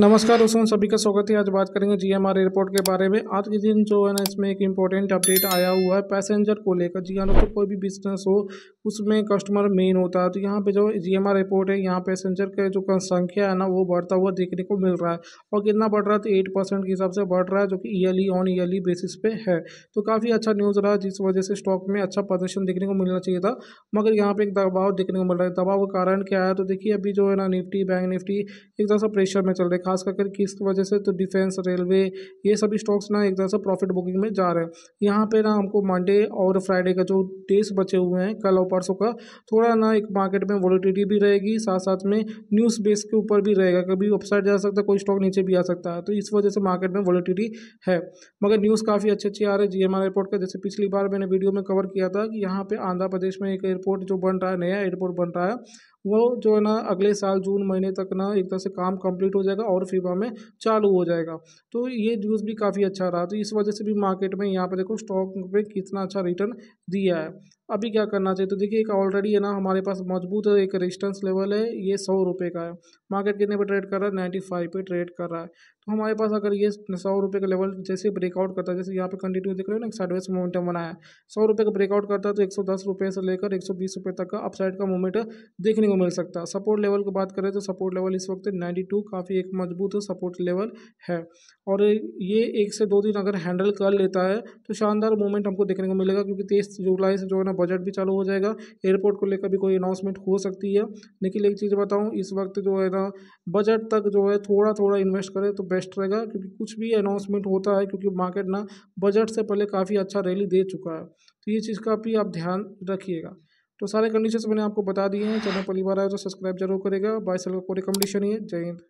नमस्कार दोस्तों सभी का स्वागत है आज बात करेंगे जी हमारे एयरपोर्ट के बारे में आज के दिन जो है ना इसमें एक इम्पोर्टेंट अपडेट आया हुआ है पैसेंजर को लेकर जी हाँ दोस्तों कोई भी बिजनेस हो उसमें कस्टमर मेन होता है तो यहाँ पे जो जी हमारा एयरपोर्ट है यहाँ पैसेंजर का जो संख्या है ना वो बढ़ता हुआ देखने को मिल रहा है और कितना बढ़ रहा है तो एट परसेंट के हिसाब से बढ़ रहा है जो कि ईयरली ऑन ईयरली बेसिस पे है तो काफ़ी अच्छा न्यूज़ रहा जिस वजह से स्टॉक में अच्छा प्रदर्शन देखने को मिलना चाहिए था मगर यहाँ पर एक दबाव देखने को मिल रहा है दबाव का कारण क्या है तो देखिए अभी जो है ना निफ्टी बैंक निफ्टी एक तरह से प्रेशर में चल रहा है खास करके किस वजह से तो डिफेंस रेलवे ये सभी स्टॉक्स ना एक तरह से प्रॉफिट बुकिंग में जा रहे हैं यहाँ पे ना हमको मंडे और फ्राइडे का जो डेज बचे हुए हैं कल और परसों का थोड़ा ना एक मार्केट में वॉलिटिटी भी रहेगी साथ साथ में न्यूज़ बेस के ऊपर भी रहेगा कभी अपसाइड जा सकता है कोई स्टॉक नीचे भी आ सकता है तो इस वजह से मार्केट में वॉलिटिटी है मगर न्यूज़ काफ़ी अच्छी अच्छी आ रही है जी एम एयरपोर्ट का जैसे पिछली बार मैंने वीडियो में कवर किया था कि यहाँ पर आंध्र प्रदेश में एक एयरपोर्ट जो बन रहा है नया एयरपोर्ट बन रहा है वो जो है ना अगले साल जून महीने तक ना एक तरह से काम कंप्लीट हो जाएगा और फीवा में चालू हो जाएगा तो ये न्यूज़ भी काफ़ी अच्छा रहा तो इस वजह से भी मार्केट में यहाँ पर देखो स्टॉक पर कितना अच्छा रिटर्न दिया है अभी क्या करना चाहिए तो देखिए एक ऑलरेडी है ना हमारे पास मजबूत एक रेजिस्टेंस लेवल है ये सौ रुपये का है मार्केट कितने पे ट्रेड कर रहा है नाइन्टी फाइव पर ट्रेड कर रहा है तो हमारे पास अगर ये सौ रुपये का लेवल जैसे ब्रेकआउट करता है जैसे यहाँ पे कंटिन्यू देख रहे हो ना एक साइडवेज मोमेंटम बनाया है सौ रुपये का ब्रेकआउट करता है तो एक सौ दस रुपये से लेकर एक सौ बीस रुपये तक का अपसाइड का मूवमेंट देखने को मिल सकता है सपोर्ट लेवल की बात करें तो सपोर्ट लेवल इस वक्त नाइन्टी टू काफ़ी एक मजबूत सपोर्ट लेवल है और ये एक से दो दिन अगर हैंडल कर लेता है तो शानदार मूवमेंट हमको देखने को मिलेगा क्योंकि तेईस जुलाई से जो है ना बजट भी चालू हो जाएगा एयरपोर्ट को लेकर भी कोई अनाउंसमेंट हो सकती है लेकिन एक चीज़ बताऊँ इस वक्त जो है ना बजट तक जो है थोड़ा थोड़ा इन्वेस्ट करें तो बेस्ट रहेगा क्योंकि कुछ भी अनाउंसमेंट होता है क्योंकि मार्केट ना बजट से पहले काफ़ी अच्छा रैली दे चुका है तो ये चीज़ का भी आप ध्यान रखिएगा तो सारे कंडीशंस मैंने आपको बता दिए हैं चैनल पहली बार आया तो सब्सक्राइब जरूर करेगा बाय सेल का कोई रिकमेंडेशन ही है जय हिंद